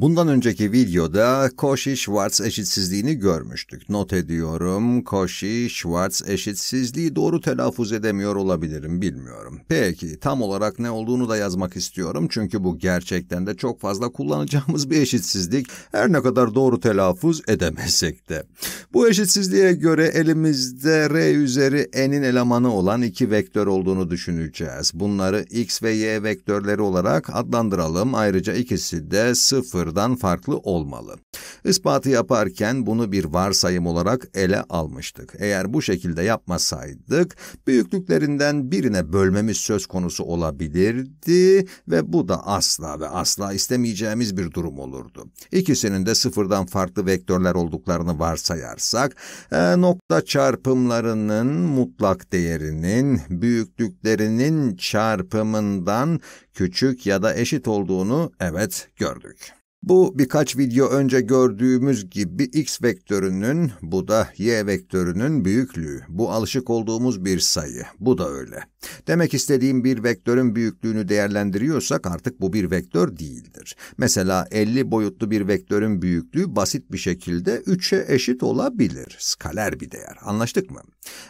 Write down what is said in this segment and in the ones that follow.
Bundan önceki videoda Cauchy-Schwarz eşitsizliğini görmüştük. Not ediyorum, Cauchy-Schwarz eşitsizliği doğru telaffuz edemiyor olabilirim, bilmiyorum. Peki, tam olarak ne olduğunu da yazmak istiyorum çünkü bu gerçekten de çok fazla kullanacağımız bir eşitsizlik, her ne kadar doğru telaffuz edemesek de. Bu eşitsizliğe göre elimizde R üzeri n'in elemanı olan iki vektör olduğunu düşüneceğiz. Bunları x ve y vektörleri olarak adlandıralım. Ayrıca ikisi de sıfır sıfırdan farklı olmalı. İspatı yaparken bunu bir varsayım olarak ele almıştık. Eğer bu şekilde yapmasaydık, büyüklüklerinden birine bölmemiz söz konusu olabilirdi ve bu da asla ve asla istemeyeceğimiz bir durum olurdu. İkisinin de sıfırdan farklı vektörler olduklarını varsayarsak, e, nokta çarpımlarının mutlak değerinin büyüklüklerinin çarpımından küçük ya da eşit olduğunu evet gördük. Bu birkaç video önce gördüğümüz gibi x vektörünün, bu da y vektörünün büyüklüğü. Bu alışık olduğumuz bir sayı. Bu da öyle. Demek istediğim bir vektörün büyüklüğünü değerlendiriyorsak artık bu bir vektör değildir. Mesela 50 boyutlu bir vektörün büyüklüğü basit bir şekilde 3'e eşit olabilir. Skaler bir değer. Anlaştık mı?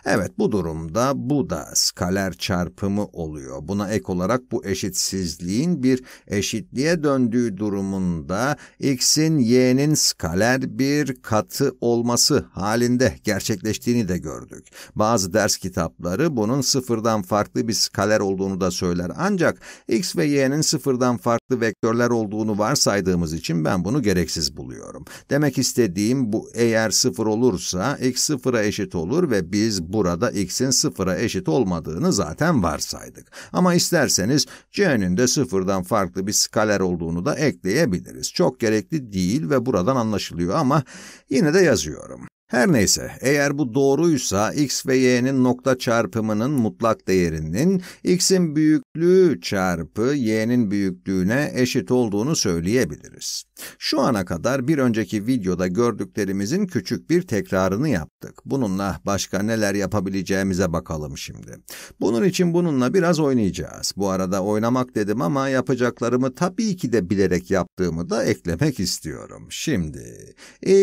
Evet bu durumda bu da skaler çarpımı oluyor. Buna ek olarak bu eşitsizliğin bir eşitliğe döndüğü durumunda x'in y'nin skaler bir katı olması halinde gerçekleştiğini de gördük. Bazı ders kitapları bunun sıfırdan farklı farklı bir skaler olduğunu da söyler. Ancak x ve y'nin sıfırdan farklı vektörler olduğunu varsaydığımız için ben bunu gereksiz buluyorum. Demek istediğim bu eğer sıfır olursa x sıfıra eşit olur ve biz burada x'in sıfıra eşit olmadığını zaten varsaydık. Ama isterseniz c'nin de sıfırdan farklı bir skaler olduğunu da ekleyebiliriz. Çok gerekli değil ve buradan anlaşılıyor ama yine de yazıyorum. Her neyse, eğer bu doğruysa x ve y'nin nokta çarpımının mutlak değerinin x'in büyük büyüklüğü çarpı y'nin büyüklüğüne eşit olduğunu söyleyebiliriz. Şu ana kadar bir önceki videoda gördüklerimizin küçük bir tekrarını yaptık. Bununla başka neler yapabileceğimize bakalım şimdi. Bunun için bununla biraz oynayacağız. Bu arada oynamak dedim ama yapacaklarımı tabii ki de bilerek yaptığımı da eklemek istiyorum. Şimdi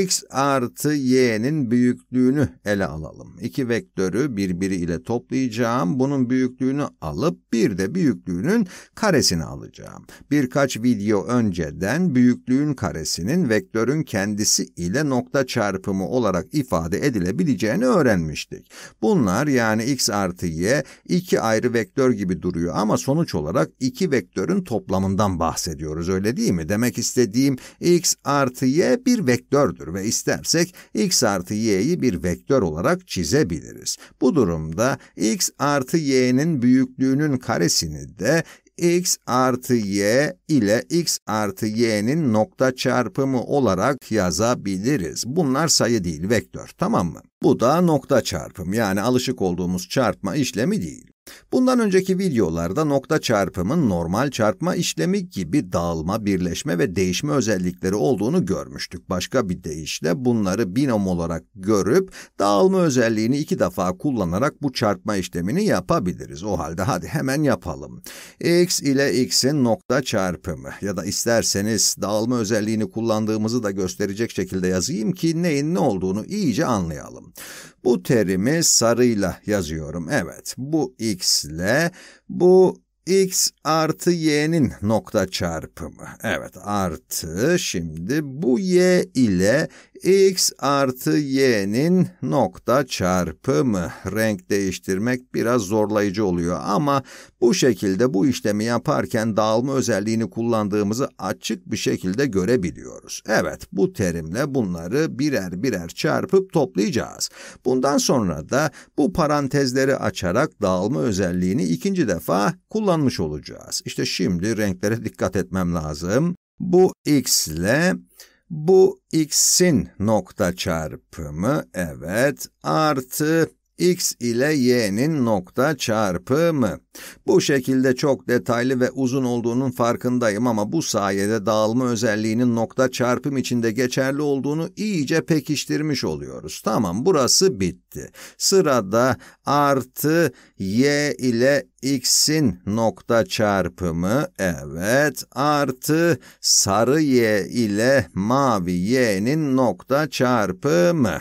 x artı y'nin büyüklüğünü ele alalım. İki vektörü ile toplayacağım. Bunun büyüklüğünü alıp bir de bir büyüklüğünün karesini alacağım. Birkaç video önceden büyüklüğün karesinin vektörün kendisi ile nokta çarpımı olarak ifade edilebileceğini öğrenmiştik. Bunlar yani x artı y iki ayrı vektör gibi duruyor ama sonuç olarak iki vektörün toplamından bahsediyoruz öyle değil mi? Demek istediğim x artı y bir vektördür ve istersek x artı y'yi bir vektör olarak çizebiliriz. Bu durumda x artı y'nin büyüklüğünün karesini ifadesini de x artı y ile x artı y'nin nokta çarpımı olarak yazabiliriz. Bunlar sayı değil, vektör, tamam mı? Bu da nokta çarpım, yani alışık olduğumuz çarpma işlemi değil. Bundan önceki videolarda nokta çarpımın normal çarpma işlemi gibi dağılma, birleşme ve değişme özellikleri olduğunu görmüştük. Başka bir deyişle bunları binom olarak görüp dağılma özelliğini iki defa kullanarak bu çarpma işlemini yapabiliriz. O halde hadi hemen yapalım. x ile x'in nokta çarpımı ya da isterseniz dağılma özelliğini kullandığımızı da gösterecek şekilde yazayım ki neyin ne olduğunu iyice anlayalım. Bu terimi sarıyla yazıyorum. Evet, bu x x ile bu x artı y'nin nokta çarpımı. Evet artı şimdi bu y ile x artı y'nin nokta çarpımı. Renk değiştirmek biraz zorlayıcı oluyor ama bu şekilde bu işlemi yaparken dağılma özelliğini kullandığımızı açık bir şekilde görebiliyoruz. Evet bu terimle bunları birer birer çarpıp toplayacağız. Bundan sonra da bu parantezleri açarak dağılma özelliğini ikinci defa kullanmış olacağız. İşte şimdi renklere dikkat etmem lazım. Bu x ile bu x'in nokta çarpımı evet artı x ile y'nin nokta çarpımı. Bu şekilde çok detaylı ve uzun olduğunun farkındayım ama bu sayede dağılma özelliğinin nokta çarpım içinde geçerli olduğunu iyice pekiştirmiş oluyoruz. Tamam burası bitti. Sırada artı y ile x'in nokta çarpımı evet artı sarı y ile mavi y'nin nokta çarpımı.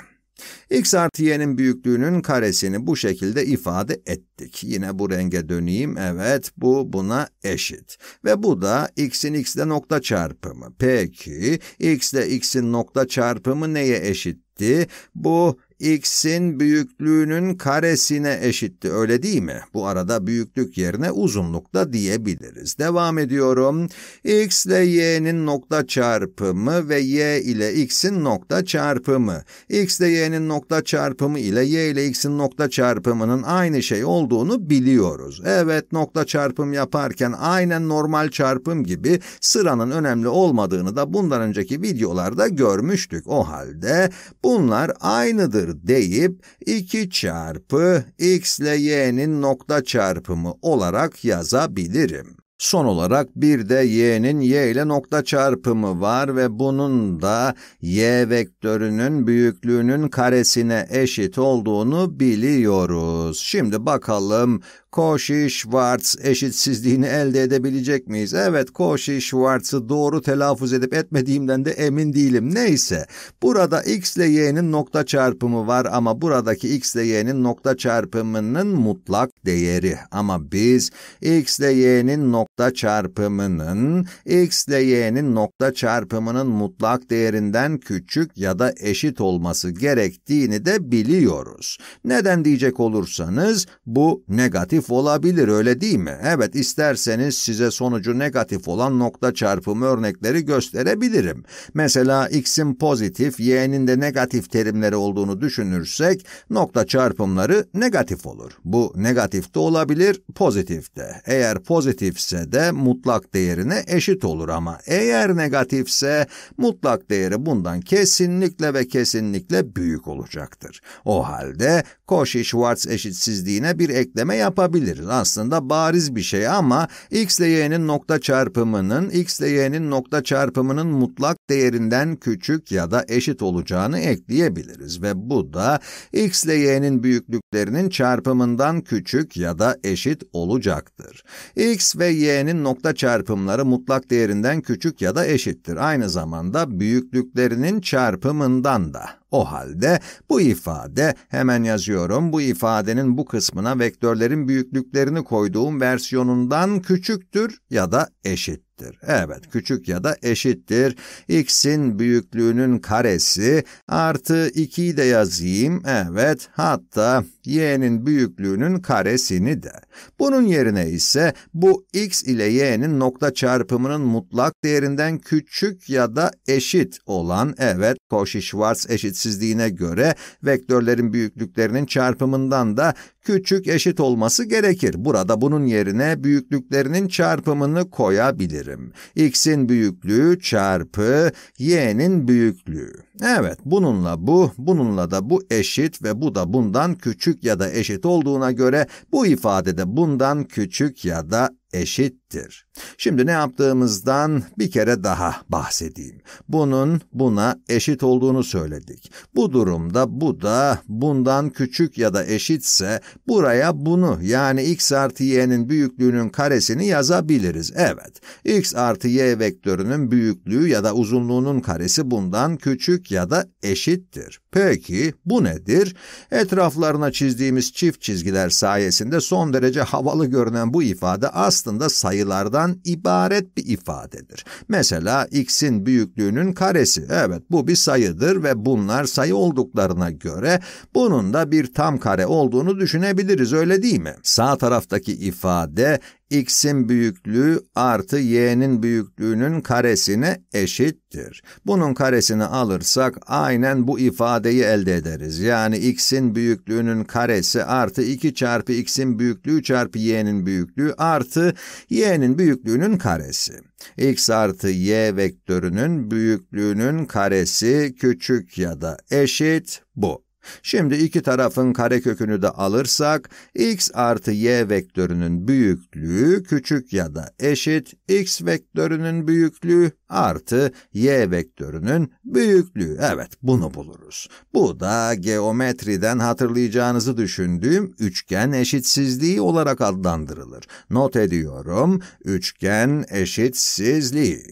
X artı y'nin büyüklüğünün karesini bu şekilde ifade ettik. Yine bu renge döneyim. Evet bu buna eşit. Ve bu da x'in x'le nokta çarpımı. Peki x ile x'in nokta çarpımı neye eşitti? Bu x'in büyüklüğünün karesine eşitti öyle değil mi? Bu arada büyüklük yerine uzunluk da diyebiliriz. Devam ediyorum. x ile y'nin nokta çarpımı ve y ile x'in nokta çarpımı. x ile y'nin nokta çarpımı ile y ile x'in nokta çarpımının aynı şey olduğunu biliyoruz. Evet nokta çarpım yaparken aynen normal çarpım gibi sıranın önemli olmadığını da bundan önceki videolarda görmüştük. O halde bunlar aynıdır deyip 2 çarpı x ile y'nin nokta çarpımı olarak yazabilirim. Son olarak bir de y'nin y ile nokta çarpımı var ve bunun da y vektörünün büyüklüğünün karesine eşit olduğunu biliyoruz. Şimdi bakalım Cauchy-Schwarz eşitsizliğini elde edebilecek miyiz? Evet, Cauchy-Schwarz'ı doğru telaffuz edip etmediğimden de emin değilim. Neyse, burada x ile y'nin nokta çarpımı var ama buradaki x ile y'nin nokta çarpımının mutlak değeri. Ama biz x ile y'nin nokta nokta çarpımının x ile y'nin nokta çarpımının mutlak değerinden küçük ya da eşit olması gerektiğini de biliyoruz. Neden diyecek olursanız bu negatif olabilir öyle değil mi? Evet isterseniz size sonucu negatif olan nokta çarpımı örnekleri gösterebilirim. Mesela x'in pozitif, y'nin de negatif terimleri olduğunu düşünürsek nokta çarpımları negatif olur. Bu negatif de olabilir, pozitif de. Eğer pozitifse de mutlak değerine eşit olur ama eğer negatifse mutlak değeri bundan kesinlikle ve kesinlikle büyük olacaktır. O halde Cauchy-Schwarz eşitsizliğine bir ekleme yapabiliriz. Aslında bariz bir şey ama x ile y'nin nokta çarpımının x ile y'nin nokta çarpımının mutlak değerinden küçük ya da eşit olacağını ekleyebiliriz ve bu da x ile y'nin büyüklüklerinin çarpımından küçük ya da eşit olacaktır. x ve y C'nin nokta çarpımları mutlak değerinden küçük ya da eşittir. Aynı zamanda büyüklüklerinin çarpımından da. O halde bu ifade, hemen yazıyorum, bu ifadenin bu kısmına vektörlerin büyüklüklerini koyduğum versiyonundan küçüktür ya da eşittir. Evet, küçük ya da eşittir. X'in büyüklüğünün karesi artı 2'yi de yazayım. Evet, hatta y'nin büyüklüğünün karesini de. Bunun yerine ise bu x ile y'nin nokta çarpımının mutlak değerinden küçük ya da eşit olan evet Cauchy-Schwarz eşitsizliği eşitsizliğine göre vektörlerin büyüklüklerinin çarpımından da küçük eşit olması gerekir. Burada bunun yerine büyüklüklerinin çarpımını koyabilirim. X'in büyüklüğü çarpı Y'nin büyüklüğü. Evet, bununla bu, bununla da bu eşit ve bu da bundan küçük ya da eşit olduğuna göre bu ifadede bundan küçük ya da eşittir. Şimdi ne yaptığımızdan bir kere daha bahsedeyim. Bunun buna eşit olduğunu söyledik. Bu durumda bu da bundan küçük ya da eşitse Buraya bunu yani x artı y'nin büyüklüğünün karesini yazabiliriz. Evet, x artı y vektörünün büyüklüğü ya da uzunluğunun karesi bundan küçük ya da eşittir. Peki bu nedir? Etraflarına çizdiğimiz çift çizgiler sayesinde son derece havalı görünen bu ifade aslında sayılardan ibaret bir ifadedir. Mesela x'in büyüklüğünün karesi. Evet bu bir sayıdır ve bunlar sayı olduklarına göre bunun da bir tam kare olduğunu düşünebiliriz düşünebiliriz öyle değil mi? Sağ taraftaki ifade x'in büyüklüğü artı y'nin büyüklüğünün karesine eşittir. Bunun karesini alırsak aynen bu ifadeyi elde ederiz. Yani x'in büyüklüğünün karesi artı 2 çarpı x'in büyüklüğü çarpı y'nin büyüklüğü artı y'nin büyüklüğünün karesi. x artı y vektörünün büyüklüğünün karesi küçük ya da eşit bu. Şimdi iki tarafın karekökünü de alırsak x artı y vektörünün büyüklüğü küçük ya da eşit x vektörünün büyüklüğü artı y vektörünün büyüklüğü. Evet bunu buluruz. Bu da geometriden hatırlayacağınızı düşündüğüm üçgen eşitsizliği olarak adlandırılır. Not ediyorum üçgen eşitsizliği.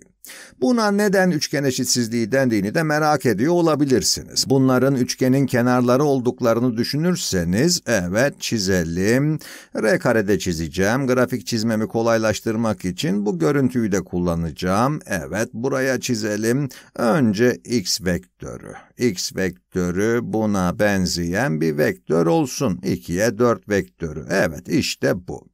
Buna neden üçgen eşitsizliği dendiğini de merak ediyor olabilirsiniz. Bunların üçgenin kenarları olduklarını düşünürseniz, evet çizelim. R karede çizeceğim. Grafik çizmemi kolaylaştırmak için bu görüntüyü de kullanacağım. Evet buraya çizelim. Önce x vektörü. x vektörü buna benzeyen bir vektör olsun. 2'ye 4 vektörü. Evet işte bu.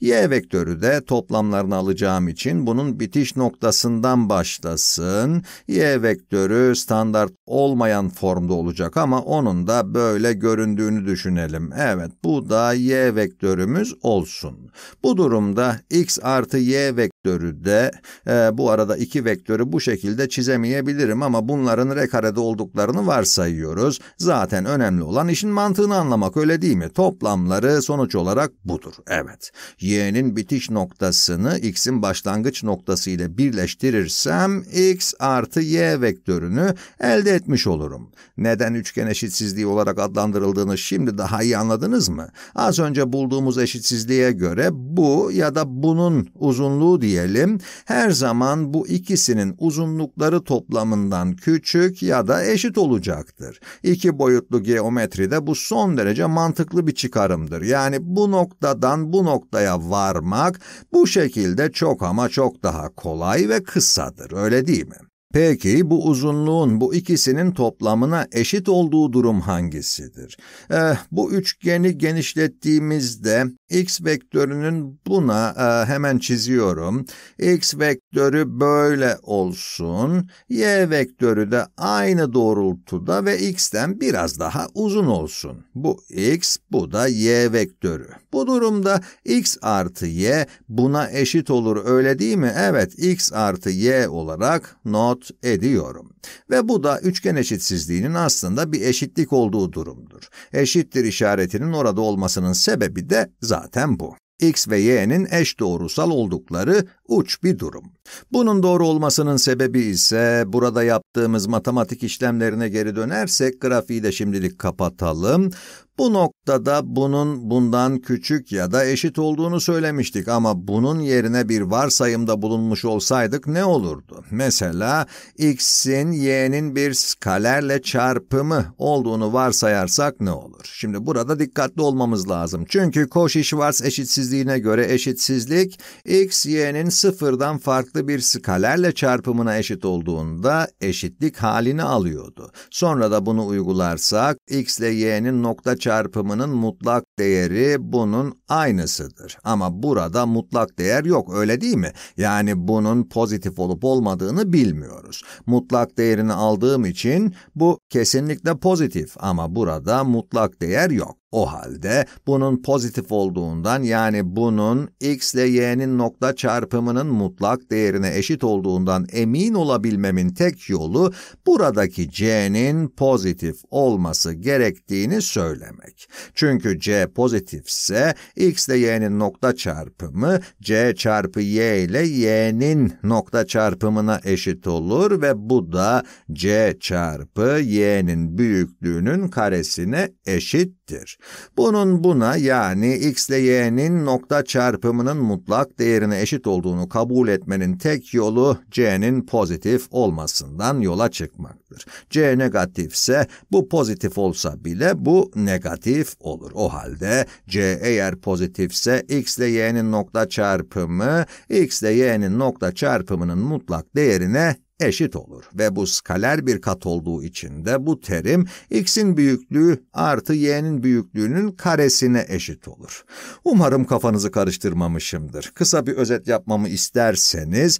Y vektörü de toplamlarını alacağım için bunun bitiş noktasından başlasın. Y vektörü standart olmayan formda olacak ama onun da böyle göründüğünü düşünelim. Evet bu da Y vektörümüz olsun. Bu durumda X artı Y vektörü de e, bu arada iki vektörü bu şekilde çizemeyebilirim ama bunların rekarede olduklarını varsayıyoruz. Zaten önemli olan işin mantığını anlamak öyle değil mi? Toplamları sonuç olarak budur. Evet. Y'nin bitiş noktasını x'in başlangıç noktası ile birleştirirsem x artı y vektörünü elde etmiş olurum. Neden üçgen eşitsizliği olarak adlandırıldığını şimdi daha iyi anladınız mı? Az önce bulduğumuz eşitsizliğe göre bu ya da bunun uzunluğu diyelim her zaman bu ikisinin uzunlukları toplamından küçük ya da eşit olacaktır. İki boyutlu geometride bu son derece mantıklı bir çıkarımdır. Yani bu noktadan bu noktaya noktaya varmak bu şekilde çok ama çok daha kolay ve kısadır öyle değil mi? Peki bu uzunluğun bu ikisinin toplamına eşit olduğu durum hangisidir? Eh, bu üçgeni genişlettiğimizde x vektörünün buna e, hemen çiziyorum. x vektörü böyle olsun, y vektörü de aynı doğrultuda ve x'ten biraz daha uzun olsun. Bu x, bu da y vektörü. Bu durumda x artı y buna eşit olur öyle değil mi? Evet, x artı y olarak not ediyorum. Ve bu da üçgen eşitsizliğinin aslında bir eşitlik olduğu durumdur. Eşittir işaretinin orada olmasının sebebi de zaten bu x ve y'nin eş doğrusal oldukları uç bir durum. Bunun doğru olmasının sebebi ise burada yaptığımız matematik işlemlerine geri dönersek grafiği de şimdilik kapatalım. Bu noktada bunun bundan küçük ya da eşit olduğunu söylemiştik ama bunun yerine bir varsayımda bulunmuş olsaydık ne olurdu? Mesela x'in y'nin bir skalerle çarpımı olduğunu varsayarsak ne olur? Şimdi burada dikkatli olmamız lazım. Çünkü Cauchy-Schwarz eşitsizliğine göre eşitsizlik x y'nin sıfırdan farklı bir skalerle çarpımına eşit olduğunda eşitlik halini alıyordu. Sonra da bunu uygularsak x ile y'nin nokta çarpımının mutlak değeri bunun aynısıdır. Ama burada mutlak değer yok öyle değil mi? Yani bunun pozitif olup olmadığını bilmiyoruz. Mutlak değerini aldığım için bu kesinlikle pozitif ama burada mutlak değer yok. O halde bunun pozitif olduğundan yani bunun x ile y'nin nokta çarpımının mutlak değerine eşit olduğundan emin olabilmemin tek yolu buradaki c'nin pozitif olması gerektiğini söylemek. Çünkü c pozitifse x ile y'nin nokta çarpımı c çarpı y ile y'nin nokta çarpımına eşit olur ve bu da c çarpı y'nin büyüklüğünün karesine eşittir. Bunun buna yani x ile y'nin nokta çarpımının mutlak değerine eşit olduğunu kabul etmenin tek yolu c'nin pozitif olmasından yola çıkmaktır. c negatifse bu pozitif olsa bile bu negatif olur. O halde c eğer pozitifse x ile y'nin nokta çarpımı x ile y'nin nokta çarpımının mutlak değerine eşit olur ve bu skaler bir kat olduğu için de bu terim x'in büyüklüğü artı y'nin büyüklüğünün karesine eşit olur. Umarım kafanızı karıştırmamışımdır. Kısa bir özet yapmamı isterseniz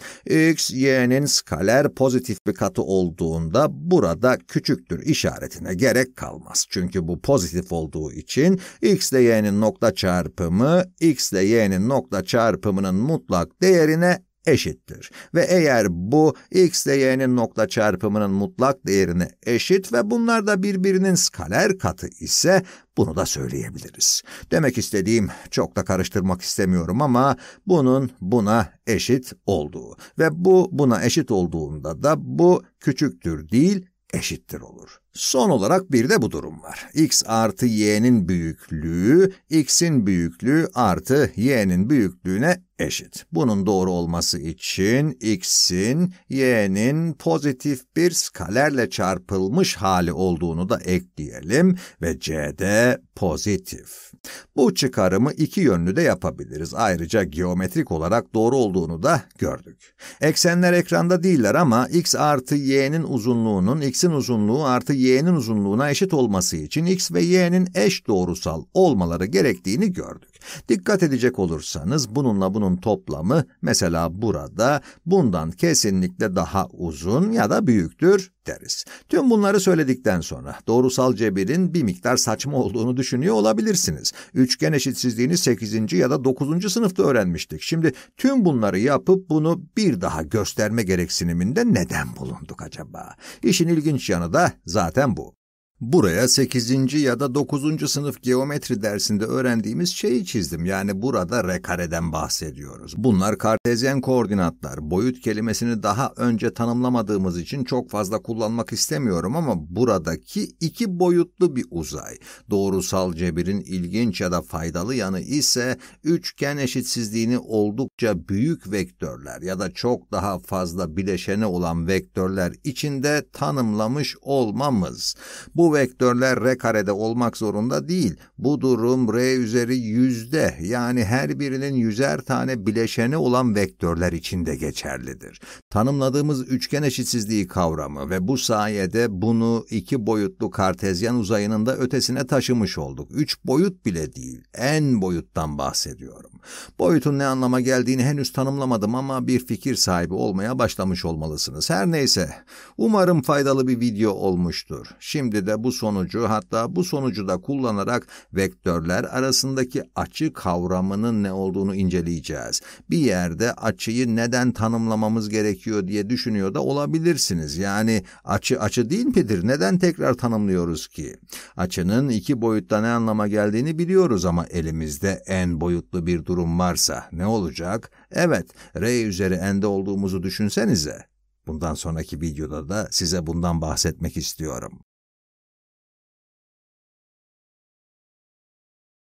x, y'nin skaler pozitif bir katı olduğunda burada küçüktür işaretine gerek kalmaz. Çünkü bu pozitif olduğu için x ile y'nin nokta çarpımı x ile y'nin nokta çarpımının mutlak değerine eşittir. Ve eğer bu x ile y'nin nokta çarpımının mutlak değerine eşit ve bunlar da birbirinin skaler katı ise bunu da söyleyebiliriz. Demek istediğim çok da karıştırmak istemiyorum ama bunun buna eşit olduğu ve bu buna eşit olduğunda da bu küçüktür değil eşittir olur. Son olarak bir de bu durum var. x artı y'nin büyüklüğü, x'in büyüklüğü artı y'nin büyüklüğüne eşit. Bunun doğru olması için x'in y'nin pozitif bir skalerle çarpılmış hali olduğunu da ekleyelim ve c'de pozitif bu çıkarımı iki yönlü de yapabiliriz. Ayrıca geometrik olarak doğru olduğunu da gördük. Eksenler ekranda değiller ama x artı y'nin uzunluğunun x'in uzunluğu artı y'nin uzunluğuna eşit olması için x ve y'nin eş doğrusal olmaları gerektiğini gördük. Dikkat edecek olursanız bununla bunun toplamı mesela burada bundan kesinlikle daha uzun ya da büyüktür deriz. Tüm bunları söyledikten sonra doğrusal cebirin bir miktar saçma olduğunu düşünüyor olabilirsiniz. Üçgen eşitsizliğini 8. ya da 9. sınıfta öğrenmiştik. Şimdi tüm bunları yapıp bunu bir daha gösterme gereksiniminde neden bulunduk acaba? İşin ilginç yanı da zaten bu. Buraya 8. ya da 9. sınıf geometri dersinde öğrendiğimiz şeyi çizdim. Yani burada R kareden bahsediyoruz. Bunlar kartezyen koordinatlar. Boyut kelimesini daha önce tanımlamadığımız için çok fazla kullanmak istemiyorum ama buradaki iki boyutlu bir uzay. Doğrusal cebirin ilginç ya da faydalı yanı ise üçgen eşitsizliğini oldukça büyük vektörler ya da çok daha fazla bileşeni olan vektörler içinde tanımlamış olmamız. Bu bu vektörler R karede olmak zorunda değil. Bu durum R üzeri yüzde yani her birinin yüzer tane bileşeni olan vektörler içinde geçerlidir. Tanımladığımız üçgen eşitsizliği kavramı ve bu sayede bunu iki boyutlu kartezyen uzayının da ötesine taşımış olduk. Üç boyut bile değil, en boyuttan bahsediyorum. Boyutun ne anlama geldiğini henüz tanımlamadım ama bir fikir sahibi olmaya başlamış olmalısınız. Her neyse, umarım faydalı bir video olmuştur. Şimdi de ve bu sonucu hatta bu sonucu da kullanarak vektörler arasındaki açı kavramının ne olduğunu inceleyeceğiz. Bir yerde açıyı neden tanımlamamız gerekiyor diye düşünüyor da olabilirsiniz. Yani açı açı değil midir? Neden tekrar tanımlıyoruz ki? Açının iki boyutta ne anlama geldiğini biliyoruz ama elimizde en boyutlu bir durum varsa ne olacak? Evet, R üzeri n'de olduğumuzu düşünsenize. Bundan sonraki videoda da size bundan bahsetmek istiyorum.